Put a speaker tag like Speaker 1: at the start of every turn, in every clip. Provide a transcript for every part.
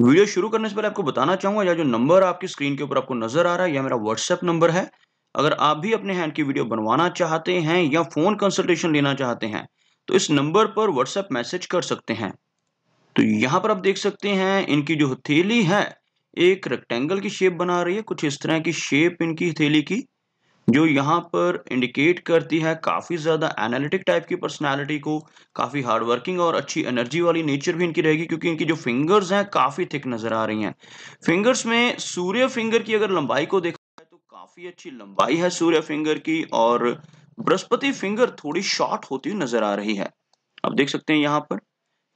Speaker 1: video शुरू करने से पहले आपको बताना चाहूंगा या जो नंबर आपकी स्क्रीन के ऊपर आपको नजर आ रहा है या मेरा व्हाट्सएप नंबर है अगर आप भी अपने हैंड की वीडियो बनवाना चाहते हैं या फोन कंसल्टेशन लेना चाहते हैं तो इस नंबर पर व्हाट्सएप मैसेज कर सकते हैं तो यहां पर आप देख सकते हैं इनकी जो हथेली है एक रेक्टेंगल की शेप बना रही है कुछ इस तरह की शेप इनकी हथेली की जो यहाँ पर इंडिकेट करती है काफ़ी ज़्यादा एनालिटिक टाइप की पर्सनालिटी को काफ़ी हार्डवर्किंग और अच्छी एनर्जी वाली नेचर भी इनकी रहेगी क्योंकि इनकी जो फिंगर्स हैं काफ़ी थिक नज़र आ रही हैं फिंगर्स में सूर्य फिंगर की अगर लंबाई को देखा जाए तो काफ़ी अच्छी लंबाई है सूर्य फिंगर की और बृहस्पति फिंगर थोड़ी शॉर्ट होती हुई नज़र आ रही है आप देख सकते हैं यहाँ पर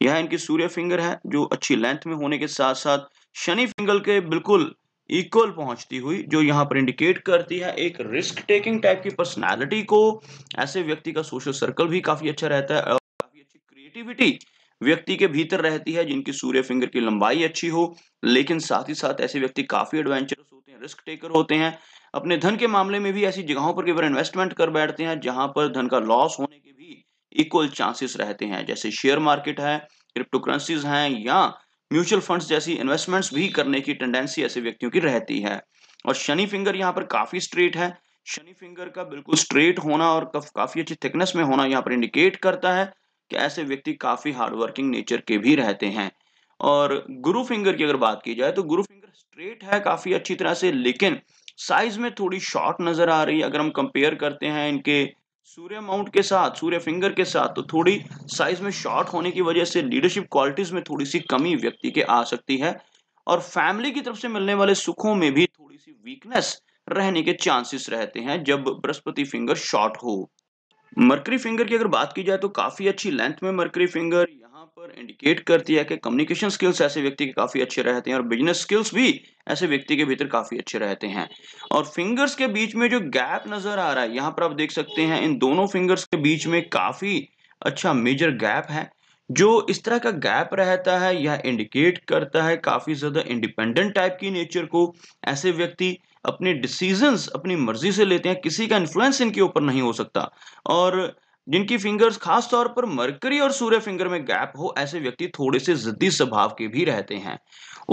Speaker 1: यह इनकी सूर्य फिंगर है जो अच्छी लेंथ में होने के साथ साथ शनि फिंगर के बिल्कुल इक्वल पहुंचती हुई जो यहाँ पर इंडिकेट करती है एक रिस्क टेकिंग टाइप की पर्सनैलिटी को ऐसे व्यक्ति का सोशल सर्कल भी काफी अच्छा रहता है और काफी अच्छी क्रिएटिविटी व्यक्ति के भीतर रहती है जिनकी सूर्य फिंगर की लंबाई अच्छी हो लेकिन साथ ही साथ ऐसे व्यक्ति काफी एडवेंचरस होते हैं रिस्क टेकर होते हैं अपने धन के मामले में भी ऐसी जगहों पर कई बार इन्वेस्टमेंट कर बैठते हैं जहां पर धन का लॉस होने के भी इक्वल चांसेस रहते हैं जैसे शेयर मार्केट है क्रिप्टो हैं या म्यूचुअल फंड्स जैसी इन्वेस्टमेंट्स भी करने की टेंडेंसी ऐसे व्यक्तियों की रहती है और शनि फिंगर यहाँ पर काफी स्ट्रेट है शनि फिंगर का बिल्कुल स्ट्रेट होना और काफी अच्छी थिकनेस में होना यहाँ पर इंडिकेट करता है कि ऐसे व्यक्ति काफी हार्डवर्किंग नेचर के भी रहते हैं और गुरु फिंगर की अगर बात की जाए तो गुरु फिंगर स्ट्रेट है काफी अच्छी तरह से लेकिन साइज में थोड़ी शॉर्ट नजर आ रही है अगर हम कंपेयर करते हैं इनके सूर्य माउंट के साथ सूर्य फिंगर के साथ तो थोड़ी साइज में शॉर्ट होने की वजह से लीडरशिप क्वालिटीज में थोड़ी सी कमी व्यक्ति के आ सकती है और फैमिली की तरफ से मिलने वाले सुखों में भी थोड़ी सी वीकनेस रहने के चांसेस रहते हैं जब बृहस्पति फिंगर शॉर्ट हो मर्करी फिंगर की अगर बात की जाए तो काफी अच्छी लेंथ में मर्करी फिंगर पर इंडिकेट करती है कि कम्युनिकेशन स्किल्स ऐसे व्यक्ति के काफ़ी अच्छे रहते हैं और बिजनेस स्किल्स भी ऐसे व्यक्ति के भीतर काफ़ी अच्छे रहते हैं और फिंगर्स के बीच में जो गैप नज़र आ रहा है यहाँ पर आप देख सकते हैं इन दोनों फिंगर्स के बीच में काफ़ी अच्छा मेजर गैप है जो इस तरह का गैप रहता है यह इंडिकेट करता है काफ़ी ज़्यादा इंडिपेंडेंट टाइप की नेचर को ऐसे व्यक्ति अपने डिसीजंस अपनी मर्जी से लेते हैं किसी का इन्फ्लुएंस इनके ऊपर नहीं हो सकता और जिनकी फिंगर्स खास तौर पर मरकरी और सूर्य फिंगर में गैप हो ऐसे व्यक्ति थोड़े से जिद्दी स्वभाव के भी रहते हैं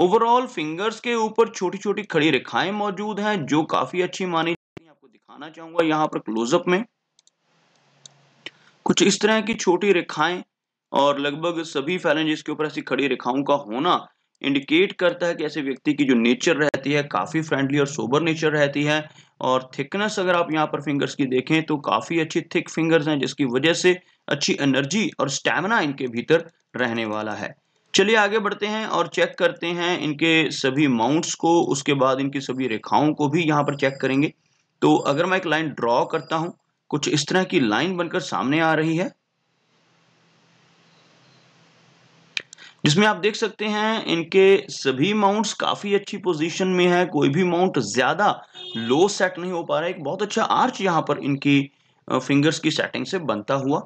Speaker 1: ओवरऑल फिंगर्स के ऊपर छोटी छोटी खड़ी रेखाएं मौजूद हैं जो काफी अच्छी मानी जाती है आपको दिखाना चाहूंगा यहाँ पर क्लोजअप में कुछ इस तरह की छोटी रेखाएं और लगभग सभी फैलेंजेस के ऊपर ऐसी खड़ी रेखाओं का होना इंडिकेट करता है कि ऐसे व्यक्ति की जो नेचर रहती है काफ़ी फ्रेंडली और सोबर नेचर रहती है और थिकनेस अगर आप यहाँ पर फिंगर्स की देखें तो काफ़ी अच्छी थिक फिंगर्स हैं जिसकी वजह से अच्छी एनर्जी और स्टेमिना इनके भीतर रहने वाला है चलिए आगे बढ़ते हैं और चेक करते हैं इनके सभी माउंट्स को उसके बाद इनकी सभी रेखाओं को भी यहाँ पर चेक करेंगे तो अगर मैं एक लाइन ड्रॉ करता हूँ कुछ इस तरह की लाइन बनकर सामने आ रही है जिसमें आप देख सकते हैं इनके सभी माउंट्स काफ़ी अच्छी पोजीशन में है कोई भी माउंट ज़्यादा लो सेट नहीं हो पा रहा है एक बहुत अच्छा आर्च यहाँ पर इनकी फिंगर्स की सेटिंग से बनता हुआ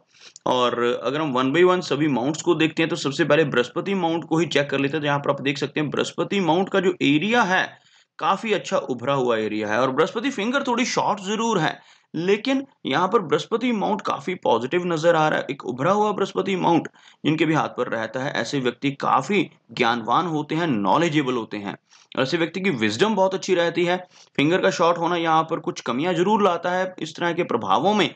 Speaker 1: और अगर हम वन बाई वन सभी माउंट्स को देखते हैं तो सबसे पहले बृहस्पति माउंट को ही चेक कर लेते हैं तो यहाँ पर आप देख सकते हैं बृहस्पति माउंट का जो एरिया है काफी अच्छा उभरा हुआ एरिया है और बृहस्पति फिंगर थोड़ी शॉर्ट जरूर है लेकिन यहाँ पर बृहस्पति माउंट काफी पॉजिटिव नजर आ रहा है एक उभरा हुआ बृहस्पति माउंट जिनके भी हाथ पर रहता है ऐसे व्यक्ति काफी ज्ञानवान होते हैं नॉलेजेबल होते हैं ऐसे व्यक्ति की विजडम बहुत अच्छी रहती है फिंगर का शॉर्ट होना यहाँ पर कुछ कमियां जरूर लाता है इस तरह के प्रभावों में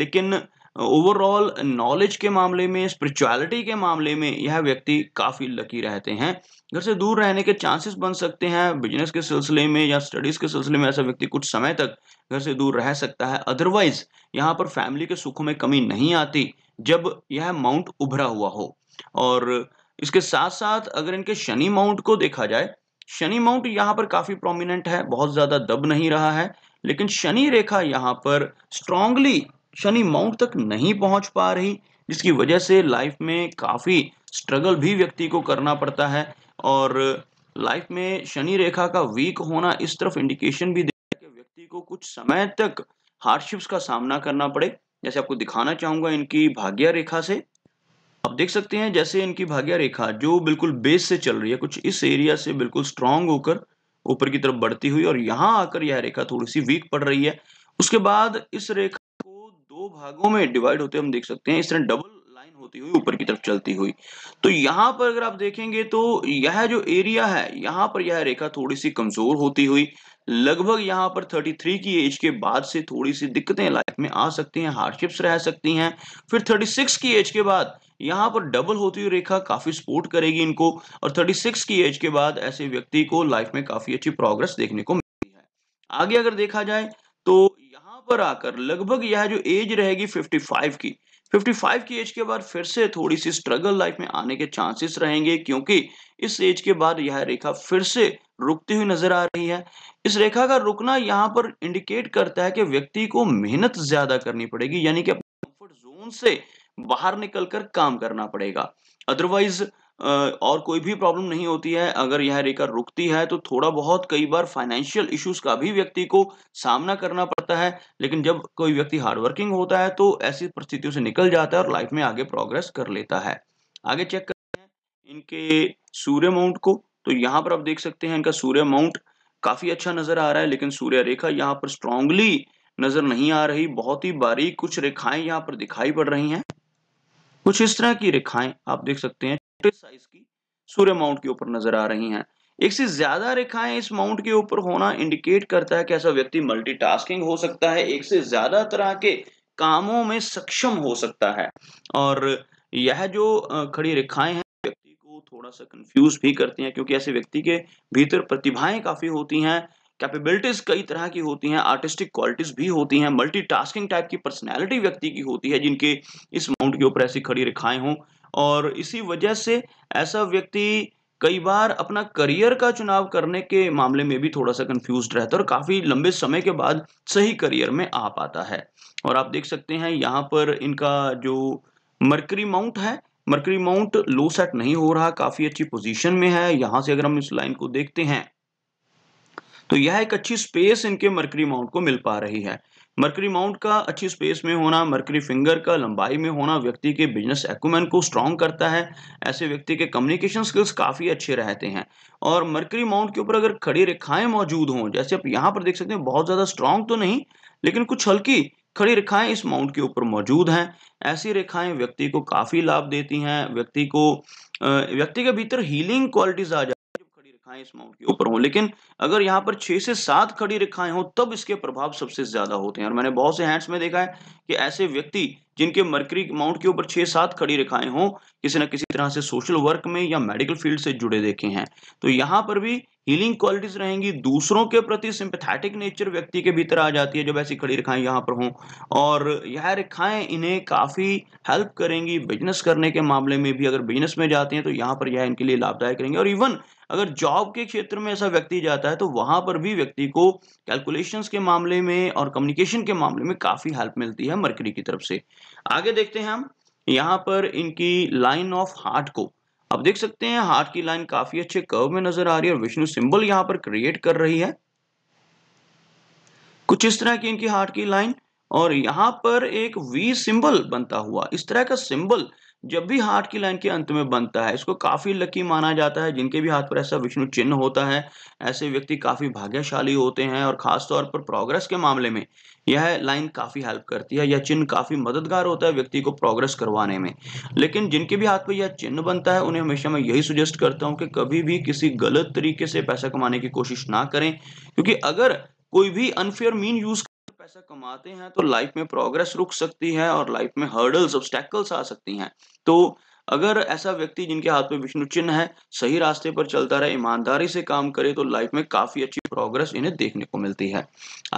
Speaker 1: लेकिन ओवरऑल नॉलेज के मामले में स्पिरिचुअलिटी के मामले में यह व्यक्ति काफ़ी लकी रहते हैं घर से दूर रहने के चांसेस बन सकते हैं बिजनेस के सिलसिले में या स्टडीज़ के सिलसिले में ऐसा व्यक्ति कुछ समय तक घर से दूर रह सकता है अदरवाइज यहाँ पर फैमिली के सुखों में कमी नहीं आती जब यह माउंट उभरा हुआ हो और इसके साथ साथ अगर इनके शनि माउंट को देखा जाए शनि माउंट यहाँ पर काफ़ी प्रोमिनेंट है बहुत ज़्यादा दब नहीं रहा है लेकिन शनि रेखा यहाँ पर स्ट्रांगली शनि माउंट तक नहीं पहुंच पा रही जिसकी वजह से लाइफ में काफ़ी स्ट्रगल भी व्यक्ति को करना पड़ता है और लाइफ में शनि रेखा का वीक होना इस तरफ इंडिकेशन भी दे कि व्यक्ति को कुछ समय तक हार्डशिप्स का सामना करना पड़े जैसे आपको दिखाना चाहूंगा इनकी भाग्य रेखा से आप देख सकते हैं जैसे इनकी भाग्य रेखा जो बिल्कुल बेस से चल रही है कुछ इस एरिया से बिल्कुल स्ट्रांग होकर ऊपर की तरफ बढ़ती हुई और यहाँ आकर यह रेखा थोड़ी सी वीक पड़ रही है उसके बाद इस रेखा दो भागों में डिवाइड होते हम देख सकते हैं इस तरह डबल लाइन होती हुई ऊपर की तरफ चलती हुई तो यहां पर अगर आप देखेंगे तो यह जो एरिया है यहां पर यह रेखा थोड़ी सी कमजोर होती हुई लगभग यहाँ पर 33 की एज के बाद से थोड़ी सी दिक्कतें लाइफ में आ सकती हैं हार्डशिप्स रह सकती हैं फिर 36 की एज के बाद यहाँ पर डबल होती हुई रेखा काफी सपोर्ट करेगी इनको और 36 की एज के बाद ऐसे व्यक्ति को लाइफ में काफी अच्छी प्रोग्रेस देखने को मिलती है आगे अगर देखा जाए तो यहाँ पर आकर लगभग यह जो एज रहेगी 55 की 55 की एज के बाद फिर से थोड़ी सी स्ट्रगल लाइफ में आने के चांसेस रहेंगे क्योंकि इस एज के बाद यह रेखा फिर से रुकती हुई नजर आ रही है इस रेखा का रुकना यहाँ पर इंडिकेट करता है कि व्यक्ति को मेहनत ज्यादा करनी पड़ेगी यानी कि अपने कंफर्ट जोन से बाहर निकलकर काम करना पड़ेगा अदरवाइज और कोई भी प्रॉब्लम नहीं होती है अगर यह रेखा रुकती है तो थोड़ा बहुत कई बार फाइनेंशियल इश्यूज का भी व्यक्ति को सामना करना पड़ता है लेकिन जब कोई व्यक्ति हार्डवर्किंग होता है तो ऐसी परिस्थितियों से निकल जाता है और लाइफ में आगे प्रोग्रेस कर लेता है आगे चेक करते हैं इनके सूर्य माउंट को तो यहाँ पर आप देख सकते हैं इनका सूर्य माउंट काफी अच्छा नजर आ रहा है लेकिन सूर्य रेखा यहाँ पर स्ट्रांगली नजर नहीं आ रही बहुत ही बारीक कुछ रेखाएं यहाँ पर दिखाई पड़ रही हैं कुछ इस तरह की रेखाएं आप देख सकते हैं साइज की सूर्य माउंट के ऊपर नजर आ रही हैं एक से ज्यादा रेखाएं इस माउंट के ऊपर होना इंडिकेट करता है कि ऐसा व्यक्ति मल्टीटास्किंग हो सकता है एक से ज्यादा तरह के कामों में सक्षम हो सकता है और यह जो खड़ी रेखाएं हैं व्यक्ति को थोड़ा सा कंफ्यूज भी करती हैं क्योंकि ऐसे व्यक्ति के भीतर प्रतिभाएं काफी होती हैं कैपेबिलिटीज कई तरह की होती हैं आर्टिस्टिक क्वालिटीज भी होती हैं मल्टीटास्किंग टाइप की पर्सनैलिटी व्यक्ति की होती है जिनके इस माउंट के ऊपर ऐसी खड़ी रेखाएं हों और इसी वजह से ऐसा व्यक्ति कई बार अपना करियर का चुनाव करने के मामले में भी थोड़ा सा कंफ्यूज रहता है और काफ़ी लंबे समय के बाद सही करियर में आ पाता है और आप देख सकते हैं यहाँ पर इनका जो मर्करी माउंट है मर्करी माउंट लो सेट नहीं हो रहा काफ़ी अच्छी पोजीशन में है यहां से अगर हम इस लाइन को देखते हैं तो यह एक अच्छी स्पेस इनके मर्करी माउंट को मिल पा रही है मर्करी माउंट का अच्छी स्पेस में होना मर्करी फिंगर का लंबाई में होना व्यक्ति के बिजनेस एक्यूमेंट को स्ट्रॉन्ग करता है ऐसे व्यक्ति के कम्युनिकेशन स्किल्स काफ़ी अच्छे रहते हैं और मर्करी माउंट के ऊपर अगर खड़ी रेखाएं मौजूद हों जैसे आप यहाँ पर देख सकते हैं बहुत ज़्यादा स्ट्रॉन्ग तो नहीं लेकिन कुछ हल्की खड़ी रेखाएं इस माउंट के ऊपर मौजूद हैं ऐसी रेखाएं व्यक्ति को काफ़ी लाभ देती हैं व्यक्ति को व्यक्ति के भीतर हीलिंग क्वालिटीज़ आ रेखाएं इस माउंट के ऊपर हो लेकिन अगर यहाँ पर छह से सात खड़ी रेखाएं हो तब इसके प्रभाव सबसे ज्यादा होते हैं और मैंने बहुत से हैंड्स में देखा है कि ऐसे व्यक्ति जिनके मरकरी माउंट के ऊपर छह सात खड़ी रेखाएं हो किसी न किसी तरह से सोशल वर्क में या मेडिकल फील्ड से जुड़े देखे हैं तो यहाँ पर भी हीलिंग क्वालिटीज रहेंगी दूसरों के प्रति सिंपथेटिक नेचर व्यक्ति के भीतर आ जाती है जब ऐसी खड़ी रेखाएं यहाँ पर हों और यह रेखाएं इन्हें काफ़ी हेल्प करेंगी बिजनेस करने के मामले में भी अगर बिजनेस में जाते हैं तो यहाँ पर यह इनके लिए लाभदायक रहेंगे और इवन अगर जॉब के क्षेत्र में ऐसा व्यक्ति जाता है तो वहां पर भी व्यक्ति को कैलकुलेशंस के मामले में और कम्युनिकेशन के मामले में काफी हेल्प मिलती है मरकरी की तरफ से आगे देखते हैं हम यहाँ पर इनकी लाइन ऑफ हार्ट को आप देख सकते हैं हार्ट की लाइन काफी अच्छे कर्व में नजर आ रही है और विष्णु सिंबल यहाँ पर क्रिएट कर रही है कुछ इस तरह की इनकी हार्ट की लाइन और यहाँ पर एक वी सिंबल बनता हुआ इस तरह का सिंबल जब भी हार्ट की लाइन के अंत में बनता है इसको काफ़ी लकी माना जाता है जिनके भी हाथ पर ऐसा विष्णु चिन्ह होता है ऐसे व्यक्ति काफ़ी भाग्यशाली होते हैं और ख़ास तौर पर प्रोग्रेस के मामले में यह लाइन काफ़ी हेल्प करती है यह चिन्ह काफ़ी मददगार होता है व्यक्ति को प्रोग्रेस करवाने में लेकिन जिनके भी हाथ पर यह चिन्ह बनता है उन्हें हमेशा मैं यही सुजेस्ट करता हूँ कि कभी भी किसी गलत तरीके से पैसा कमाने की कोशिश ना करें क्योंकि अगर कोई भी अनफेयर मीन यूज़ पैसा कमाते हैं तो लाइफ में प्रोग्रेस रुक सकती है और लाइफ में हर्डल्स ऑब्स्टेकल्स आ सकती हैं तो अगर ऐसा व्यक्ति जिनके हाथ में विष्णु चिन्ह है सही रास्ते पर चलता रहे ईमानदारी से काम करे तो लाइफ में काफी अच्छी प्रोग्रेस इन्हें देखने को मिलती है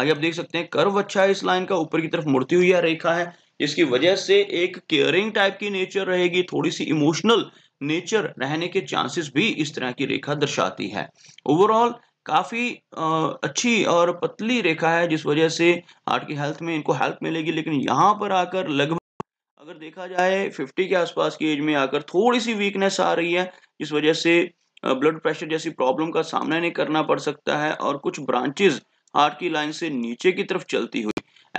Speaker 1: आगे आप देख सकते हैं कर्व अच्छा है इस लाइन का ऊपर की तरफ मुड़ती हुई रेखा है इसकी वजह से एक केयरिंग टाइप की नेचर रहेगी थोड़ी सी इमोशनल नेचर रहने के चांसेस भी इस तरह की रेखा दर्शाती है ओवरऑल काफ़ी अच्छी और पतली रेखा है जिस वजह से हार्ट की हेल्थ में इनको हेल्प मिलेगी लेकिन यहाँ पर आकर लगभग अगर देखा जाए 50 के आसपास की एज में आकर थोड़ी सी वीकनेस आ रही है जिस वजह से ब्लड प्रेशर जैसी प्रॉब्लम का सामना नहीं करना पड़ सकता है और कुछ ब्रांचेज हार्ट की लाइन से नीचे की तरफ चलती हुई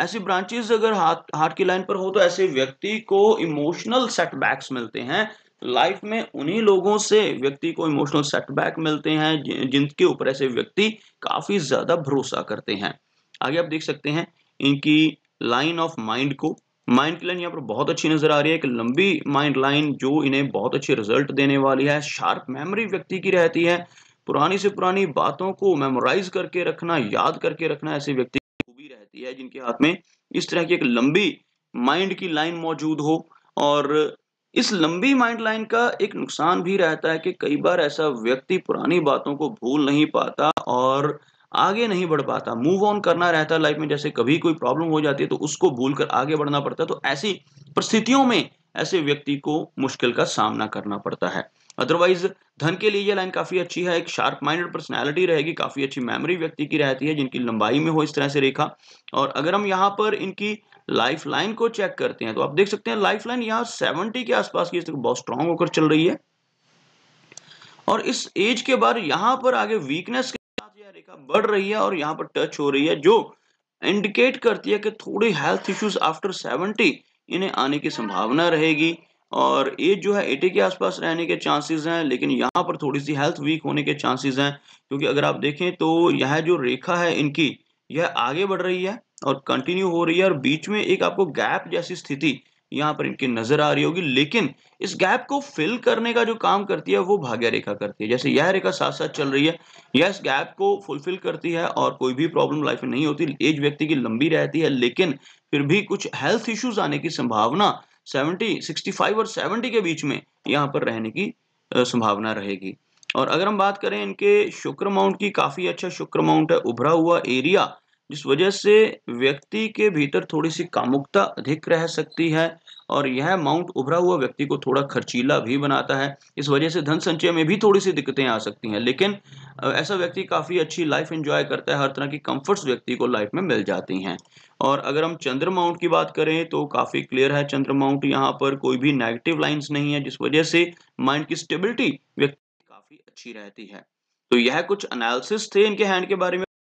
Speaker 1: ऐसी ब्रांचेज अगर हार्ट हार्ट की लाइन पर हो तो ऐसे व्यक्ति को इमोशनल सेटबैक्स मिलते हैं लाइफ में उन्हीं लोगों से व्यक्ति को इमोशनल सेटबैक मिलते हैं जिनके ऊपर ऐसे व्यक्ति काफ़ी ज़्यादा भरोसा करते हैं आगे आप देख सकते हैं इनकी लाइन ऑफ माइंड को माइंड की लाइन यहाँ पर बहुत अच्छी नजर आ रही है एक लंबी माइंड लाइन जो इन्हें बहुत अच्छे रिजल्ट देने वाली है शार्प मेमोरी व्यक्ति की रहती है पुरानी से पुरानी बातों को मेमोराइज करके रखना याद करके रखना ऐसे व्यक्ति की रहती है जिनके हाथ में इस तरह की एक लंबी माइंड की लाइन मौजूद हो और इस लंबी माइंड लाइन का एक नुकसान भी रहता है कि कई बार ऐसा व्यक्ति पुरानी बातों को भूल नहीं पाता और आगे नहीं बढ़ पाता मूव ऑन करना रहता है लाइफ में जैसे कभी कोई प्रॉब्लम हो जाती है तो उसको भूल कर आगे बढ़ना पड़ता है तो ऐसी परिस्थितियों में ऐसे व्यक्ति को मुश्किल का सामना करना पड़ता है अदरवाइज धन के लिए ये लाइन काफी अच्छी है एक शार्प माइंडेड पर्सनैलिटी रहेगी काफी अच्छी मेमोरी व्यक्ति की रहती है जिनकी लंबाई में हो इस तरह से रेखा और अगर हम यहाँ पर इनकी लाइफलाइन को चेक करते हैं तो आप देख सकते हैं लाइफलाइन यहाँ सेवनटी के आसपास की बहुत स्ट्रांग होकर चल रही है और इस एज के बाद यहाँ पर आगे वीकनेस के साथ यह रेखा बढ़ रही है और यहाँ पर टच हो रही है जो इंडिकेट करती है कि थोड़ी हेल्थ इश्यूज आफ्टर सेवनटी इन्हें आने की संभावना रहेगी और एज जो है एटी के आसपास रहने के चांसेस हैं लेकिन यहाँ पर थोड़ी सी हेल्थ वीक होने के चांसेस हैं क्योंकि अगर आप देखें तो यह जो रेखा है इनकी यह आगे बढ़ रही है और कंटिन्यू हो रही है और बीच में एक आपको गैप जैसी स्थिति यहाँ पर इनकी नजर आ रही होगी लेकिन इस गैप को फिल करने का जो काम करती है वो भाग्य रेखा करती है जैसे यह रेखा साथ साथ चल रही है यह इस गैप को फुलफिल करती है और कोई भी प्रॉब्लम लाइफ में नहीं होती एज व्यक्ति की लंबी रहती है लेकिन फिर भी कुछ हेल्थ इश्यूज आने की संभावना 70, 65 और 70 के बीच में यहाँ पर रहने की संभावना रहेगी और अगर हम बात करें इनके शुक्र माउंट की काफी अच्छा शुक्र माउंट है उभरा हुआ एरिया जिस वजह से व्यक्ति के भीतर थोड़ी सी कामुकता अधिक रह सकती है और यह माउंट उभरा हुआ व्यक्ति को थोड़ा खर्चीला भी बनाता है इस वजह से धन संचय में भी थोड़ी सी दिक्कतें आ सकती हैं लेकिन ऐसा व्यक्ति काफ़ी अच्छी लाइफ एंजॉय करता है हर तरह की कंफर्ट्स व्यक्ति को लाइफ में मिल जाती हैं और अगर हम चंद्र माउंट की बात करें तो काफ़ी क्लियर है चंद्र माउंट यहाँ पर कोई भी नेगेटिव लाइन्स नहीं है जिस वजह से माइंड की स्टेबिलिटी व्यक्ति काफ़ी अच्छी रहती है तो यह कुछ अनालिसिस थे इनके हैंड के बारे में